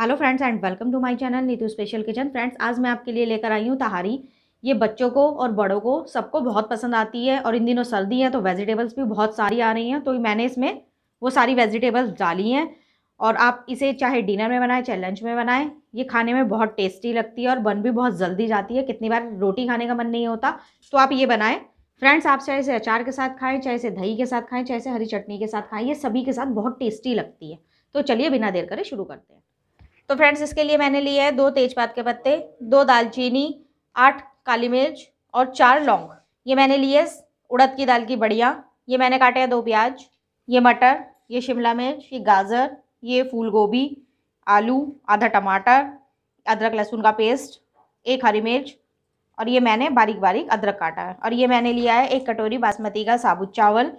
hello friends and welcome to my channel Neetu special kitchen friends आज मैं आपके लिए लेकर आई हूँ तहारी ये बच्चों को और बड़ों को सबको बहुत पसंद आती है और इन दिनों सर्दी है तो वेजिटेबल्स भी बहुत सारी आ रही हैं तो मैंने इसमें वो सारी वेजिटेबल्स डाली हैं और आप इसे चाहे डिनर में बनाएं चाहे लंच में बनाएं ये खाने में बहुत टेस्टी लगती है और बन भी बहुत जल्दी जाती है कितनी बार रोटी खाने का मन नहीं होता तो आप ये बनाएं फ्रेंड्स आप चाहे इसे अचार के साथ खाएं चाहे इसे दही के साथ खाएं चाहे इसे हरी चटनी के साथ खाएं ये सभी के साथ बहुत टेस्टी लगती है तो चलिए बिना देर करें शुरू करते हैं तो फ्रेंड्स इसके लिए मैंने लिया है दो तेजपात के पत्ते दो दालचीनी आठ काली मिर्च और चार लौंग ये मैंने लिए उड़द की दाल की बढ़िया ये मैंने काटे हैं दो प्याज ये मटर ये शिमला मिर्च ये गाजर ये फूल गोभी आलू आधा टमाटर अदरक लहसुन का पेस्ट एक हरी मिर्च और ये मैंने बारीक बारीक अदरक काटा है और ये मैंने लिया है एक कटोरी बासमती का साबुत चावल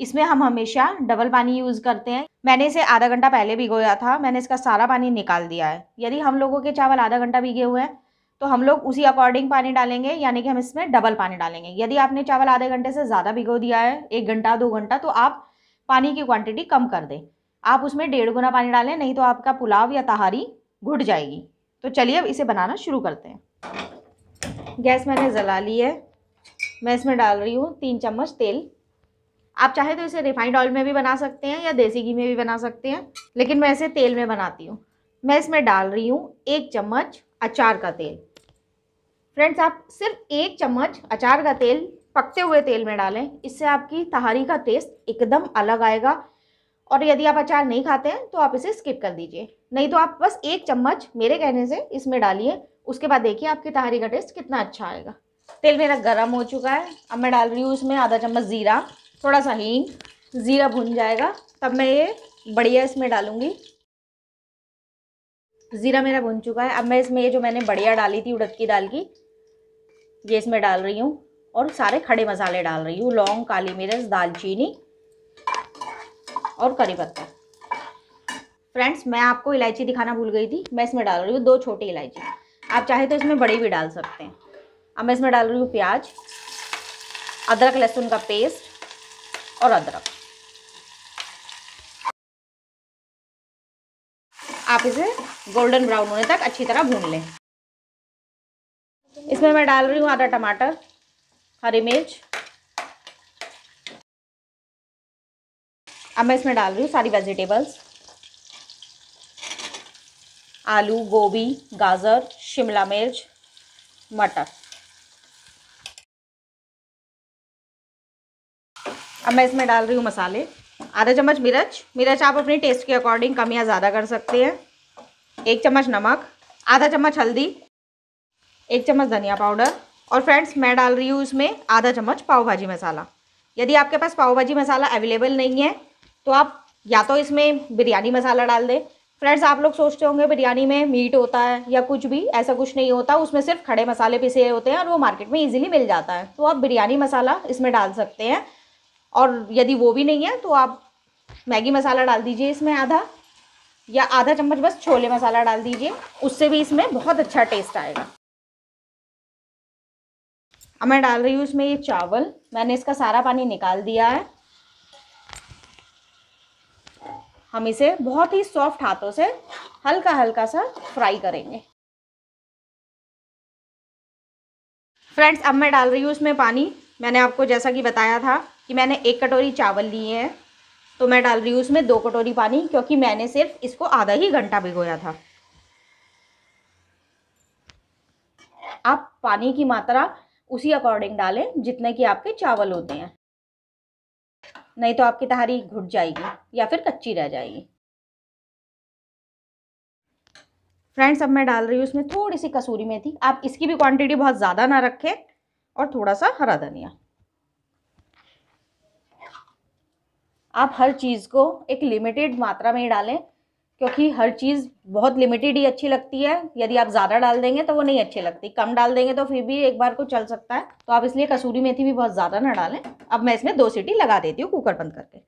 इसमें हम हमेशा डबल पानी यूज़ करते हैं मैंने इसे आधा घंटा पहले भिगोया था मैंने इसका सारा पानी निकाल दिया है यदि हम लोगों के चावल आधा घंटा भिगे हुए हैं तो हम लोग उसी अकॉर्डिंग पानी डालेंगे यानी कि हम इसमें डबल पानी डालेंगे यदि आपने चावल आधे घंटे से ज़्यादा भिगो दिया है एक घंटा दो घंटा तो आप पानी की क्वांटिटी कम कर दें आप उसमें डेढ़ गुना पानी डालें नहीं तो आपका पुलाव या तहारी घुट जाएगी तो चलिए अब इसे बनाना शुरू करते हैं गैस मैंने जला ली है मैं इसमें डाल रही हूँ तीन चम्मच तेल आप चाहे तो इसे रिफाइंड ऑयल में भी बना सकते हैं या देसी घी में भी बना सकते हैं लेकिन मैं इसे तेल में बनाती हूँ मैं इसमें डाल रही हूँ एक चम्मच अचार का तेल फ्रेंड्स आप सिर्फ एक चम्मच अचार का तेल पकते हुए तेल में डालें इससे आपकी तहारी का टेस्ट एकदम अलग आएगा और यदि आप अचार नहीं खाते हैं तो आप इसे स्किप कर दीजिए नहीं तो आप बस एक चम्मच मेरे कहने से इसमें डालिए उसके बाद देखिए आपकी तहारी का टेस्ट कितना अच्छा आएगा तेल मेरा गर्म हो चुका है अब मैं डाल रही हूँ इसमें आधा चम्मच ज़ीरा थोड़ा सा हींग ज़ीरा भुन जाएगा तब मैं ये बढ़िया इसमें डालूँगी ज़ीरा मेरा भुन चुका है अब मैं इसमें ये जो मैंने बढ़िया डाली थी उड़द की दाल की ये इसमें डाल रही हूँ और सारे खड़े मसाले डाल रही हूँ लौंग काली मिर्च दालचीनी और करी पत्ता फ्रेंड्स मैं आपको इलायची दिखाना भूल गई थी मैं इसमें डाल रही हूँ दो छोटी इलायची आप चाहे तो इसमें बड़ी भी डाल सकते हैं अब मैं इसमें डाल रही हूँ प्याज अदरक लहसुन का पेस्ट और अदरक आप इसे गोल्डन ब्राउन होने तक अच्छी तरह भून लें इसमें मैं डाल रही हूँ आधा टमाटर हरी मिर्च अब मैं इसमें डाल रही हूँ सारी वेजिटेबल्स आलू गोभी गाजर शिमला मिर्च मटर अब मैं इसमें डाल रही हूँ मसाले आधा चम्मच मिर्च मिर्च आप अपने टेस्ट के अकॉर्डिंग कम या ज़्यादा कर सकते हैं एक चम्मच नमक आधा चम्मच हल्दी एक चम्मच धनिया पाउडर और फ्रेंड्स मैं डाल रही हूँ इसमें आधा चम्मच पाव भाजी मसाला यदि आपके पास पाव भाजी मसाला अवेलेबल नहीं है तो आप या तो इसमें बिरयानी मसाला डाल दें फ्रेंड्स आप लोग सोचते होंगे बिरयानी में मीट होता है या कुछ भी ऐसा कुछ नहीं होता उसमें सिर्फ खड़े मसाले पिसे होते हैं और वो मार्केट में इजीली मिल जाता है तो आप बिरयानी मसाला इसमें डाल सकते हैं और यदि वो भी नहीं है तो आप मैगी मसाला डाल दीजिए इसमें आधा या आधा चम्मच बस छोले मसाला डाल दीजिए उससे भी इसमें बहुत अच्छा टेस्ट आएगा अब मैं डाल रही हूँ इसमें ये चावल मैंने इसका सारा पानी निकाल दिया है हम इसे बहुत ही सॉफ्ट हाथों से हल्का हल्का सा फ्राई करेंगे फ्रेंड्स अब मैं डाल रही हूँ उसमें पानी मैंने आपको जैसा कि बताया था कि मैंने एक कटोरी चावल लिए हैं तो मैं डाल रही हूँ उसमें दो कटोरी पानी क्योंकि मैंने सिर्फ इसको आधा ही घंटा भिगोया था आप पानी की मात्रा उसी अकॉर्डिंग डालें जितने कि आपके चावल होते हैं नहीं तो आपकी तहारी घुट जाएगी या फिर कच्ची रह जाएगी फ्रेंड्स अब मैं डाल रही हूँ उसमें थोड़ी सी कसूरी मेथी आप इसकी भी क्वांटिटी बहुत ज़्यादा ना रखें और थोड़ा सा हरा धनिया आप हर चीज़ को एक लिमिटेड मात्रा में ही डालें क्योंकि हर चीज़ बहुत लिमिटेड ही अच्छी लगती है यदि आप ज़्यादा डाल देंगे तो वो नहीं अच्छी लगती कम डाल देंगे तो फिर भी एक बार को चल सकता है तो आप इसलिए कसूरी मेथी भी बहुत ज़्यादा ना डालें अब मैं इसमें दो सीटी लगा देती हूँ कुकर बंद करके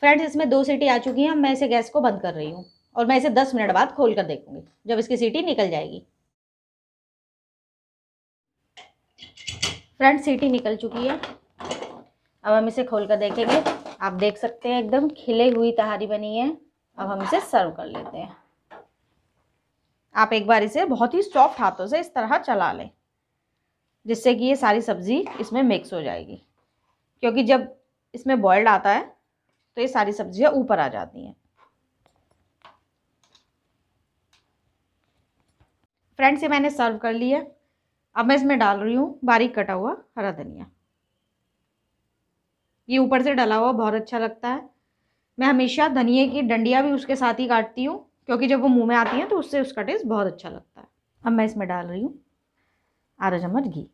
फ्रेंड्स इसमें दो सीटी आ चुकी हैं मैं इसे गैस को बंद कर रही हूँ और मैं इसे दस मिनट बाद खोल कर देखूंगी जब इसकी सीटी निकल जाएगी फ्रंट सीटी निकल चुकी है अब हम इसे खोल कर देखेंगे आप देख सकते हैं एकदम खिले हुई तहारी बनी है अब हम इसे सर्व कर लेते हैं आप एक बार इसे बहुत ही सॉफ्ट हाथों से इस तरह चला लें जिससे कि ये सारी सब्ज़ी इसमें मिक्स हो जाएगी क्योंकि जब इसमें बॉयल्ड आता है तो ये सारी सब्जियां ऊपर आ जाती हैं फ्रेंड्स ये मैंने सर्व कर लिया अब मैं इसमें डाल रही हूँ बारीक कटा हुआ हरा धनिया ये ऊपर से डला हुआ बहुत अच्छा लगता है मैं हमेशा धनिए की डंडियाँ भी उसके साथ ही काटती हूँ क्योंकि जब वो मुँह में आती हैं तो उससे उसका टेस्ट बहुत अच्छा लगता है अब मैं इसमें डाल रही हूँ आधा चम्मच घी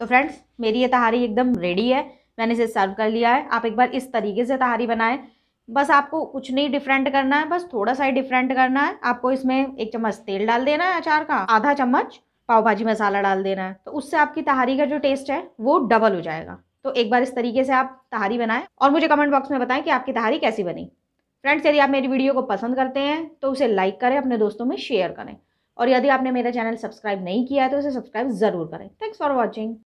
तो फ्रेंड्स मेरी ये तहारी एकदम रेडी है मैंने इसे सर्व कर लिया है आप एक बार इस तरीके से तहारी बनाएं बस आपको कुछ नहीं डिफरेंट करना है बस थोड़ा सा ही डिफरेंट करना है आपको इसमें एक चम्मच तेल डाल देना है अचार का आधा चम्मच पाव भाजी मसाला डाल देना है तो उससे आपकी तहारी का जो टेस्ट है वो डबल हो जाएगा तो एक बार इस तरीके से आप तहारी बनाएं और मुझे कमेंट बॉक्स में बताएं कि आपकी तहारी कैसी बनी फ्रेंड्स यदि आप मेरी वीडियो को पसंद करते हैं तो उसे लाइक करें अपने दोस्तों में शेयर करें और यदि आपने मेरा चैनल सब्सक्राइब नहीं किया है तो उसे सब्सक्राइब ज़रूर करें थैंक्स फॉर वॉचिंग